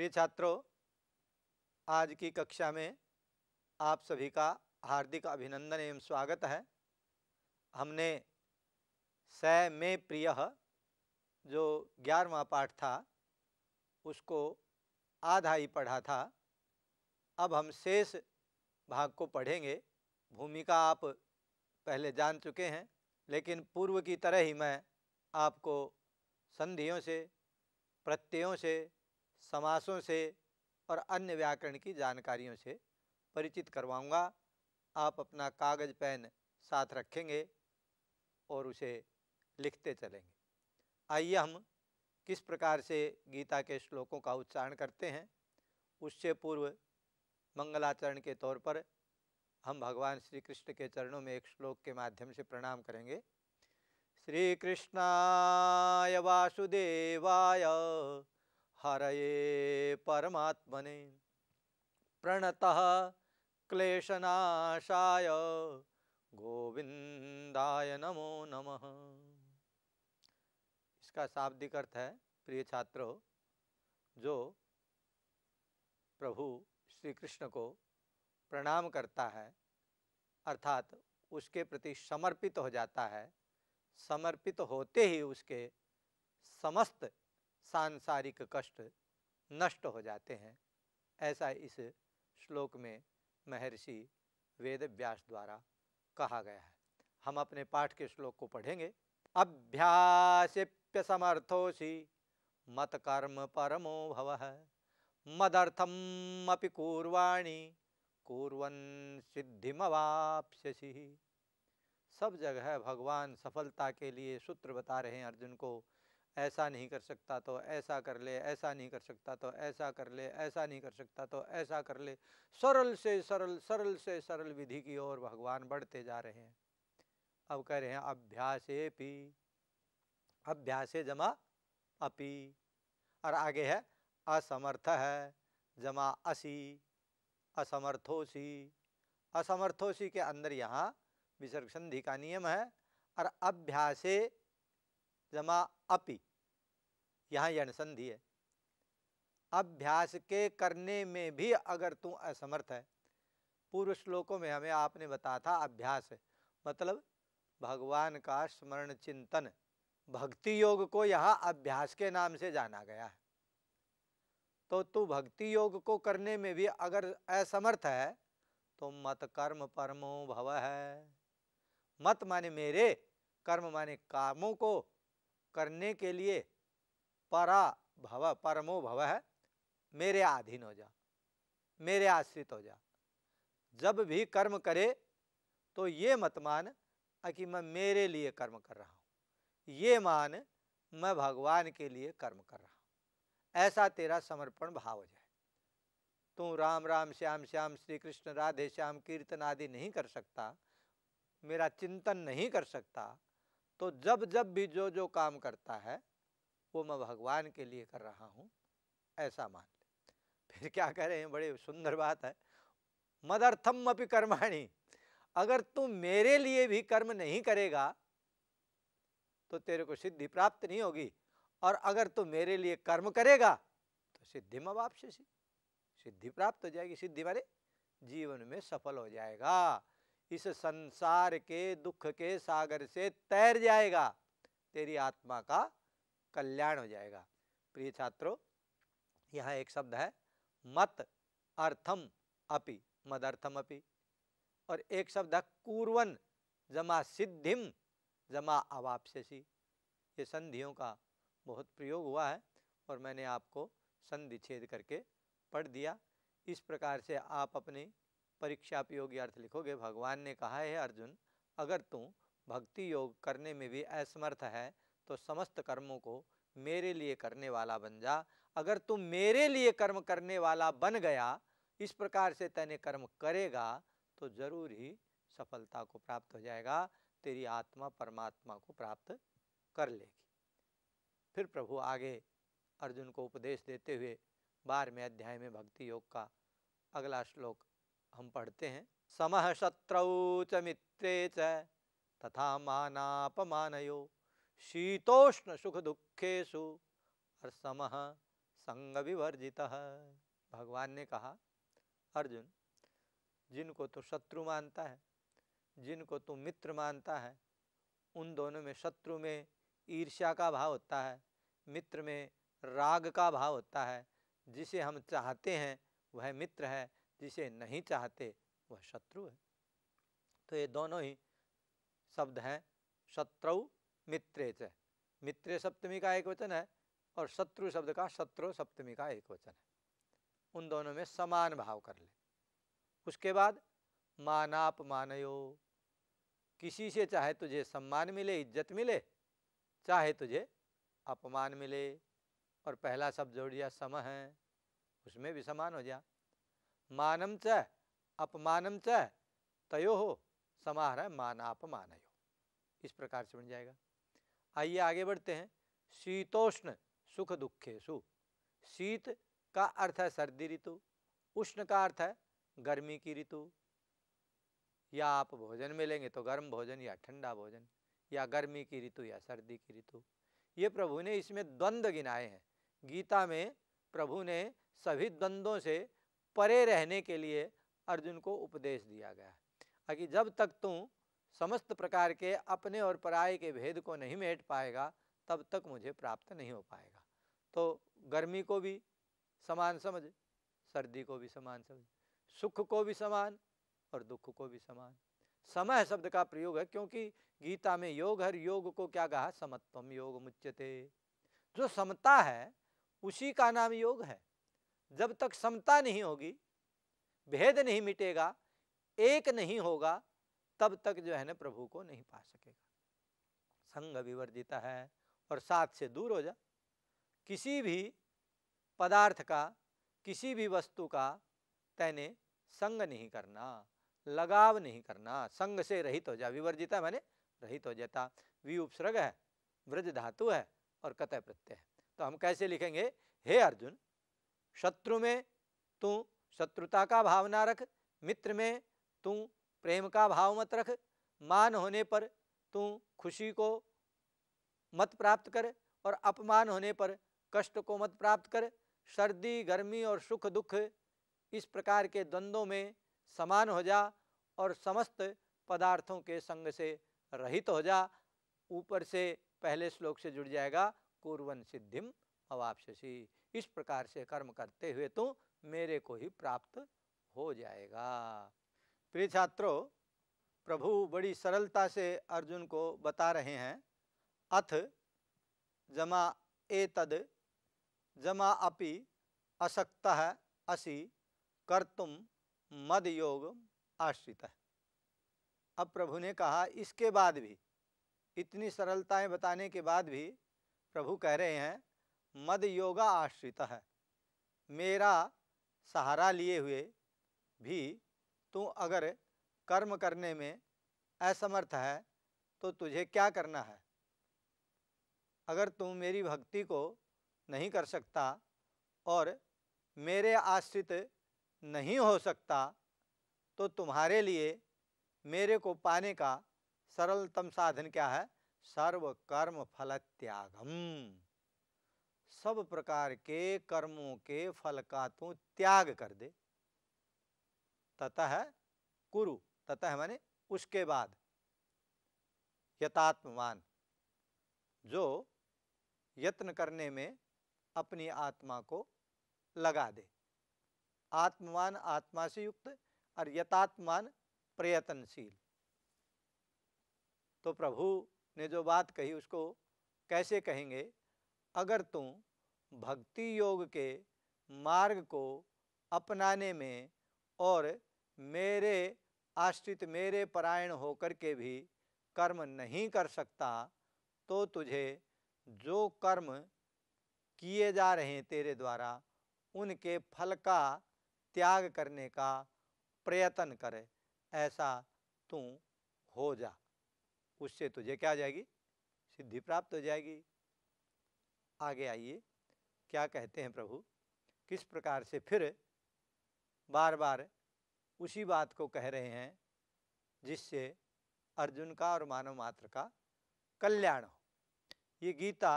प्रिय छात्रों आज की कक्षा में आप सभी का हार्दिक अभिनंदन एवं स्वागत है हमने स में प्रिय जो ग्यारहवा पाठ था उसको आधा ही पढ़ा था अब हम शेष भाग को पढ़ेंगे भूमिका आप पहले जान चुके हैं लेकिन पूर्व की तरह ही मैं आपको संधियों से प्रत्ययों से समासों से और अन्य व्याकरण की जानकारियों से परिचित करवाऊंगा आप अपना कागज़ पेन साथ रखेंगे और उसे लिखते चलेंगे आइए हम किस प्रकार से गीता के श्लोकों का उच्चारण करते हैं उससे पूर्व मंगलाचरण के तौर पर हम भगवान श्री कृष्ण के चरणों में एक श्लोक के माध्यम से प्रणाम करेंगे श्री कृष्णाय वासुदेवाय हरए परमात्मने प्रणतः क्लेशनाशाय गोविंदाय नमो नमः इसका शाब्दिक अर्थ है प्रिय छात्रों जो प्रभु श्री कृष्ण को प्रणाम करता है अर्थात उसके प्रति समर्पित हो जाता है समर्पित होते ही उसके समस्त सांसारिक कष्ट नष्ट हो जाते हैं ऐसा इस श्लोक में महर्षि वेद व्यास द्वारा कहा गया है हम अपने पाठ के श्लोक को पढ़ेंगे अभ्यासेप्य समर्थोसी मत कर्म परमो भव मदर्थम कूर्वाणी कुर्वाणी कुर्वन सिद्धिमवाप्यसी सब जगह भगवान सफलता के लिए सूत्र बता रहे हैं अर्जुन को ऐसा नहीं कर सकता तो ऐसा कर ले ऐसा नहीं कर सकता तो ऐसा कर ले ऐसा नहीं कर सकता तो ऐसा कर ले सरल से सरल सरल से सरल विधि की ओर भगवान बढ़ते जा रहे हैं अब कह रहे हैं अभ्यास पी अभ्यास जमा अपी और आगे है असमर्थ है जमा असी असमर्थोसी असमर्थोसी के अंदर यहाँ विसर्ग संधि का नियम है और अभ्यासे जमा अपि यहाँ यण संधि है अभ्यास के करने में भी अगर तू असमर्थ है पूर्व श्लोकों में हमें आपने बताया था अभ्यास मतलब भगवान का स्मरण चिंतन भक्ति योग को यहाँ अभ्यास के नाम से जाना गया है तो तू भक्ति योग को करने में भी अगर असमर्थ है तो मत कर्म परमो भव है मत माने मेरे कर्म माने कामों को करने के लिए परा भव परमो भव है मेरे अधीन हो जा मेरे आश्रित हो जा जब भी कर्म करे तो ये मत मान कि मैं मेरे लिए कर्म कर रहा हूँ ये मान मैं भगवान के लिए कर्म कर रहा हूँ ऐसा तेरा समर्पण भाव हो जाए तू राम राम श्याम श्याम श्री कृष्ण राधे श्याम कीर्तन आदि नहीं कर सकता मेरा चिंतन नहीं कर सकता तो जब जब भी जो जो काम करता है वो मैं भगवान के लिए कर रहा हूँ ऐसा मान ले फिर क्या करें बड़ी सुंदर बात है मदर्थम अपि कर्माणी अगर तू मेरे लिए भी कर्म नहीं करेगा तो तेरे को सिद्धि प्राप्त नहीं होगी और अगर तू मेरे लिए कर्म करेगा तो सिद्धि में वापसी सिद्धि प्राप्त हो जाएगी सिद्धि मारे जीवन में सफल हो जाएगा इस संसार के दुख के सागर से तैर जाएगा तेरी आत्मा का कल्याण हो जाएगा प्रिय छात्रों यहाँ एक शब्द है मत अर्थम अपि अर्थम अपि और एक शब्द है कूर्वन जमा सिद्धिम जमा अवापसी ये संधियों का बहुत प्रयोग हुआ है और मैंने आपको संधि छेद करके पढ़ दिया इस प्रकार से आप अपनी परीक्षा योगी अर्थ लिखोगे भगवान ने कहा है अर्जुन अगर तू भक्ति योग करने में भी असमर्थ है तो समस्त कर्मों को मेरे लिए करने वाला बन जा अगर तू मेरे लिए कर्म करने वाला बन गया इस प्रकार से तैने कर्म करेगा तो जरूर ही सफलता को प्राप्त हो जाएगा तेरी आत्मा परमात्मा को प्राप्त कर लेगी फिर प्रभु आगे अर्जुन को उपदेश देते हुए बारहवें अध्याय में भक्ति योग का अगला श्लोक हम पढ़ते हैं समह शत्रु च मित्रे च तथा मानापमानयो शीतोष्ण सुख दुखेशु और समह संग विवर्जित भगवान ने कहा अर्जुन जिनको तो शत्रु मानता है जिनको तू मित्र मानता है उन दोनों में शत्रु में ईर्ष्या का भाव होता है मित्र में राग का भाव होता है जिसे हम चाहते हैं वह मित्र है जिसे नहीं चाहते वह शत्रु है तो ये दोनों ही शब्द हैं शत्रु मित्रे च मित्रे सप्तमी का एक वचन है और शत्रु शब्द का शत्रु सप्तमी का एक वचन है उन दोनों में समान भाव कर ले उसके बाद मानाप मानयो किसी से चाहे तुझे सम्मान मिले इज्जत मिले चाहे तुझे अपमान मिले और पहला शब्द जोड़ दिया सम है उसमें भी समान हो जा मानम च अपमानम च तयो हो समाह है अपमान यो इस प्रकार से बन जाएगा आइए आगे बढ़ते हैं शीतोष्ण सुख दुखेशु शीत का अर्थ है सर्दी ऋतु उष्ण का अर्थ है गर्मी की ऋतु या आप भोजन में लेंगे तो गर्म भोजन या ठंडा भोजन या गर्मी की ऋतु या सर्दी की ऋतु ये प्रभु ने इसमें द्वंद्व गिनाए हैं गीता में प्रभु ने सभी द्वंद्वों से परे रहने के लिए अर्जुन को उपदेश दिया गया है कि जब तक तू समस्त प्रकार के अपने और पराये के भेद को नहीं मेट पाएगा तब तक मुझे प्राप्त नहीं हो पाएगा तो गर्मी को भी समान समझ सर्दी को भी समान समझ सुख को भी समान और दुख को भी समान समय शब्द का प्रयोग है क्योंकि गीता में योग हर योग को क्या कहा समत्वम योग मुच्यते जो समता है उसी का नाम योग है जब तक समता नहीं होगी भेद नहीं मिटेगा एक नहीं होगा तब तक जो है ना प्रभु को नहीं पा सकेगा संघ विवर्जिता है और साथ से दूर हो जा किसी भी पदार्थ का किसी भी वस्तु का तैने संग नहीं करना लगाव नहीं करना संग से रहित हो जा विवर्जिता मैंने रहित हो जाता वी उपसर्ग है व्रज धातु है और कतय प्रत्यय है तो हम कैसे लिखेंगे हे अर्जुन शत्रु में तू शत्रुता का भावना रख मित्र में तू प्रेम का भाव मत रख मान होने पर तू खुशी को मत प्राप्त कर और अपमान होने पर कष्ट को मत प्राप्त कर सर्दी गर्मी और सुख दुख इस प्रकार के द्वंद्वों में समान हो जा और समस्त पदार्थों के संग से रहित हो जा ऊपर से पहले श्लोक से जुड़ जाएगा कुरवन सिद्धिम अवापसी इस प्रकार से कर्म करते हुए तो मेरे को ही प्राप्त हो जाएगा प्रिय छात्रों प्रभु बड़ी सरलता से अर्जुन को बता रहे हैं अथ जमा ए तद जमा अपि अशक्त असि कर्तुम मद योग आश्रित अब प्रभु ने कहा इसके बाद भी इतनी सरलताएं बताने के बाद भी प्रभु कह रहे हैं मद योगा आश्रित है मेरा सहारा लिए हुए भी तू अगर कर्म करने में असमर्थ है तो तुझे क्या करना है अगर तू मेरी भक्ति को नहीं कर सकता और मेरे आश्रित नहीं हो सकता तो तुम्हारे लिए मेरे को पाने का सरलतम साधन क्या है सर्व कर्म फल त्यागम सब प्रकार के कर्मों के फल का तू त्याग कर दे ततः कुरु ततः माने उसके बाद यतात्मवान जो यत्न करने में अपनी आत्मा को लगा दे आत्मवान आत्मा से युक्त और यतात्मान प्रयत्नशील तो प्रभु ने जो बात कही उसको कैसे कहेंगे अगर तुम भक्ति योग के मार्ग को अपनाने में और मेरे आश्रित मेरे परायण होकर के भी कर्म नहीं कर सकता तो तुझे जो कर्म किए जा रहे हैं तेरे द्वारा उनके फल का त्याग करने का प्रयत्न करे ऐसा तू हो जा उससे तुझे क्या आ जाएगी सिद्धि प्राप्त हो जाएगी आगे आइए क्या कहते हैं प्रभु किस प्रकार से फिर बार बार उसी बात को कह रहे हैं जिससे अर्जुन का और मानव मात्र का कल्याण हो ये गीता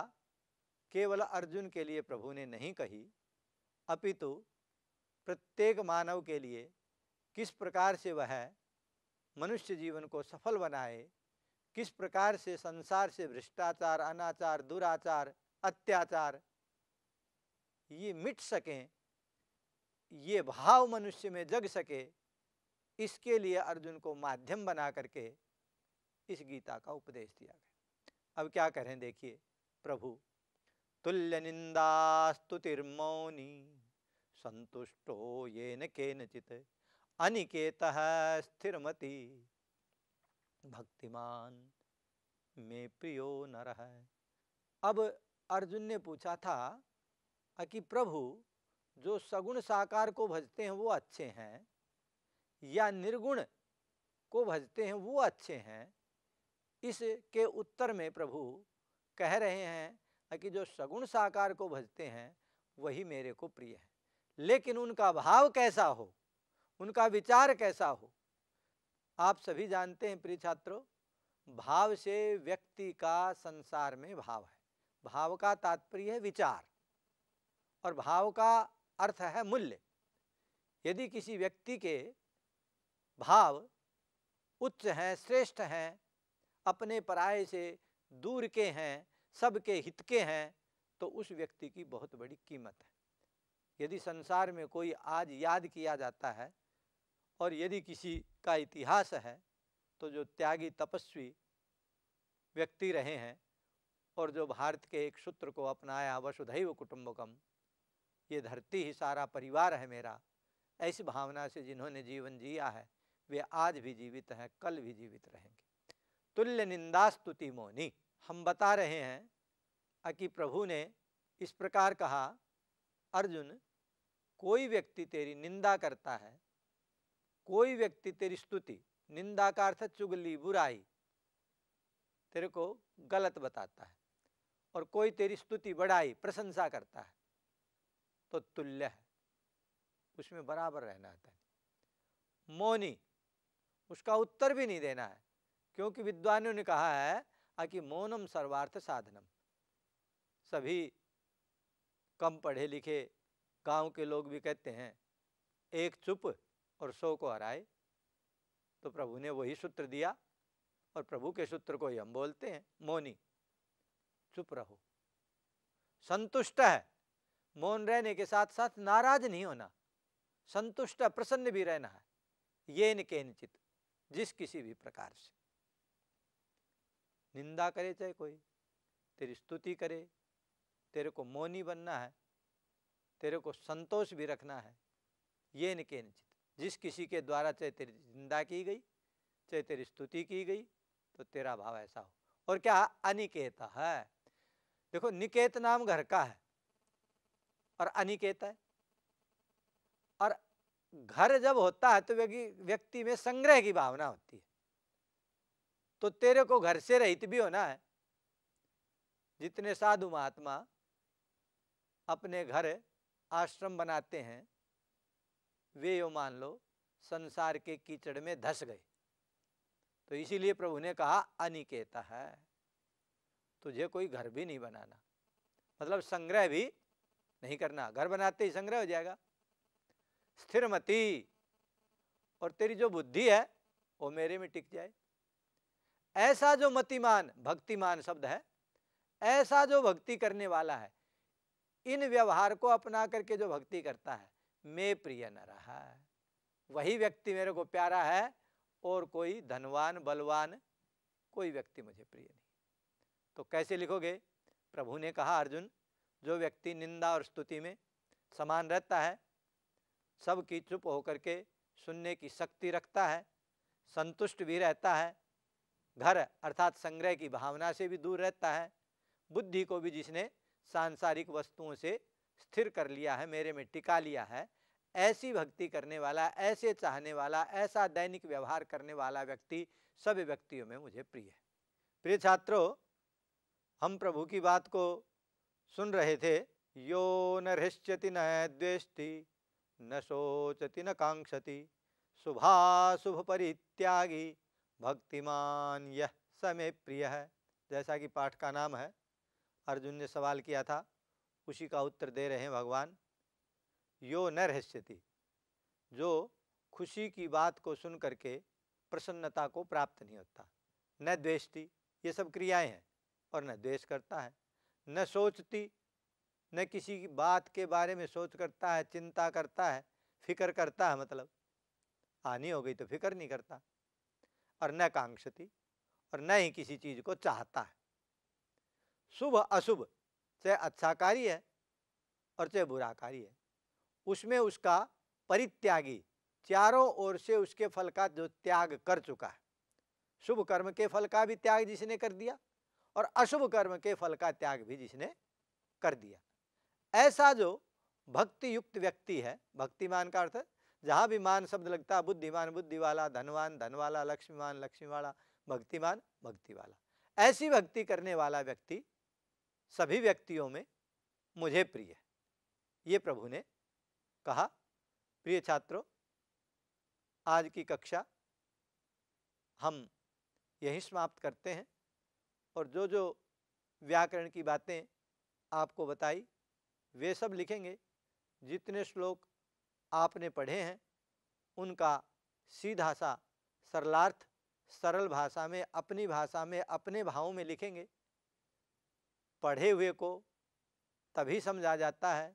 केवल अर्जुन के लिए प्रभु ने नहीं कही अपितु प्रत्येक मानव के लिए किस प्रकार से वह मनुष्य जीवन को सफल बनाए किस प्रकार से संसार से भ्रष्टाचार अनाचार दुराचार अत्याचार ये मिट सकें ये भाव मनुष्य में जग सके इसके लिए अर्जुन को माध्यम बना करके इस गीता का उपदेश दिया गया अब क्या करें देखिए प्रभु तुल्य निंदा स्तुतिर्मौनी संतुष्टो ये न के नचित अनिकेत स्थिरमति भक्तिमान में प्रियो नर है अब अर्जुन ने पूछा था कि प्रभु जो सगुण साकार को भजते हैं वो अच्छे हैं या निर्गुण को भजते हैं वो अच्छे हैं इसके उत्तर में प्रभु कह रहे हैं कि जो सगुण साकार को भजते हैं वही मेरे को प्रिय है लेकिन उनका भाव कैसा हो उनका विचार कैसा हो आप सभी जानते हैं प्रिय छात्रों भाव से व्यक्ति का संसार में भाव है भाव का तात्पर्य है विचार और भाव का अर्थ है मूल्य यदि किसी व्यक्ति के भाव उच्च हैं श्रेष्ठ हैं अपने पराये से दूर के हैं सबके हित के हैं तो उस व्यक्ति की बहुत बड़ी कीमत है यदि संसार में कोई आज याद किया जाता है और यदि किसी का इतिहास है तो जो त्यागी तपस्वी व्यक्ति रहे हैं और जो भारत के एक सूत्र को अपनाया वसुधैव कुटुम्बकम ये धरती ही सारा परिवार है मेरा ऐसी भावना से जिन्होंने जीवन जिया है वे आज भी जीवित हैं कल भी जीवित रहेंगे तुल्य निंदा स्तुति मोनी हम बता रहे हैं कि प्रभु ने इस प्रकार कहा अर्जुन कोई व्यक्ति तेरी निंदा करता है कोई व्यक्ति तेरी स्तुति निंदा का अर्थ चुगली बुराई तेरे को गलत बताता है और कोई तेरी स्तुति बढ़ाई प्रशंसा करता है तो तुल्य है उसमें बराबर रहना होता है मौनी उसका उत्तर भी नहीं देना है क्योंकि विद्वानों ने कहा है कि मौनम सर्वार्थ साधनम सभी कम पढ़े लिखे गांव के लोग भी कहते हैं एक चुप और सो को हराए तो प्रभु ने वही सूत्र दिया और प्रभु के सूत्र को ही हम बोलते हैं मौनी चुप रहो संतुष्ट है मौन रहने के साथ साथ नाराज नहीं होना संतुष्ट प्रसन्न भी रहना है ये निकेनचित जिस किसी भी प्रकार से निंदा करे चाहे कोई तेरी स्तुति करे तेरे को मौनी बनना है तेरे को संतोष भी रखना है ये निकेनचित जिस किसी के द्वारा चाहे तेरी निंदा की गई चाहे तेरी स्तुति की गई तो तेरा भाव ऐसा हो और क्या अनिकेत है देखो निकेत नाम घर का है और अनिकेत है और घर जब होता है तो व्यक्ति में संग्रह की भावना होती है तो तेरे को घर से रहित भी होना है जितने साधु महात्मा अपने घर आश्रम बनाते हैं वे यो मान लो संसार के कीचड़ में धस गए तो इसीलिए प्रभु ने कहा अनिकेता है तुझे कोई घर भी नहीं बनाना मतलब संग्रह भी नहीं करना घर बनाते ही संग्रह हो जाएगा स्थिर मती और तेरी जो बुद्धि है वो मेरे में टिक जाए ऐसा जो मतिमान भक्तिमान शब्द है ऐसा जो भक्ति करने वाला है इन व्यवहार को अपना करके जो भक्ति करता है मैं प्रिय न रहा है वही व्यक्ति मेरे को प्यारा है और कोई धनवान बलवान कोई व्यक्ति मुझे प्रिय नहीं तो कैसे लिखोगे प्रभु ने कहा अर्जुन जो व्यक्ति निंदा और स्तुति में समान रहता है सब की चुप होकर के सुनने की शक्ति रखता है संतुष्ट भी रहता है घर अर्थात संग्रह की भावना से भी दूर रहता है बुद्धि को भी जिसने सांसारिक वस्तुओं से स्थिर कर लिया है मेरे में टिका लिया है ऐसी भक्ति करने वाला ऐसे चाहने वाला ऐसा दैनिक व्यवहार करने वाला व्यक्ति सभी व्यक्तियों में मुझे प्रिय है प्रिय छात्रों हम प्रभु की बात को सुन रहे थे यो न हृष्यति न द्वेष्टि न शोचति न कांक्षति शुभाशुभ परित्यागी भक्तिमान यह समय प्रिय है जैसा कि पाठ का नाम है अर्जुन ने सवाल किया था उसी का उत्तर दे रहे हैं भगवान यो न रहस्यति जो खुशी की बात को सुन करके प्रसन्नता को प्राप्त नहीं होता न द्वेष्टि ये सब क्रियाएं हैं और न द्वेष करता है न सोचती न किसी की बात के बारे में सोच करता है चिंता करता है फिक्र करता है मतलब हानि हो गई तो फिक्र नहीं करता और न कांक्षती और न ही किसी चीज़ को चाहता है शुभ अशुभ चाहे अच्छा कार्य है और चाहे बुरा कार्य है उसमें उसका परित्यागी चारों ओर से उसके फल का जो त्याग कर चुका है शुभ कर्म के फल का भी त्याग जिसने कर दिया और अशुभ कर्म के फल का त्याग भी जिसने कर दिया ऐसा जो भक्ति युक्त व्यक्ति है भक्तिमान का अर्थ जहाँ भी मान शब्द लगता है बुद्धिमान बुद्धि वाला धनवान धन वाला लक्ष्मीमान लक्ष्मी वाला भक्तिमान भक्ति वाला ऐसी भक्ति करने वाला व्यक्ति सभी व्यक्तियों में मुझे प्रिय है ये प्रभु ने कहा प्रिय छात्रों आज की कक्षा हम यहीं समाप्त करते हैं और जो जो व्याकरण की बातें आपको बताई वे सब लिखेंगे जितने श्लोक आपने पढ़े हैं उनका सीधा सा सरलार्थ सरल भाषा में अपनी भाषा में अपने भावों में लिखेंगे पढ़े हुए को तभी समझा जाता है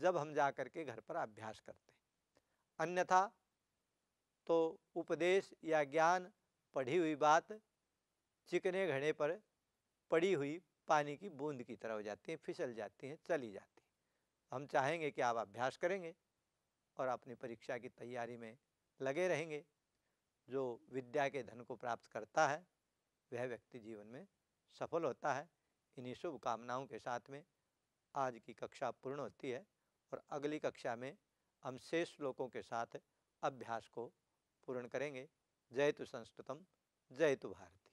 जब हम जा करके घर पर अभ्यास करते हैं अन्यथा तो उपदेश या ज्ञान पढ़ी हुई बात चिकने घड़े पर पड़ी हुई पानी की बूंद की तरह हो जाती हैं फिसल जाती हैं चली जाती हैं हम चाहेंगे कि आप अभ्यास करेंगे और अपनी परीक्षा की तैयारी में लगे रहेंगे जो विद्या के धन को प्राप्त करता है वह व्यक्ति जीवन में सफल होता है इन्हीं शुभकामनाओं के साथ में आज की कक्षा पूर्ण होती है और अगली कक्षा में हम शेष श्लोकों के साथ अभ्यास को पूर्ण करेंगे जय तु संस्कृतम जय तु भारत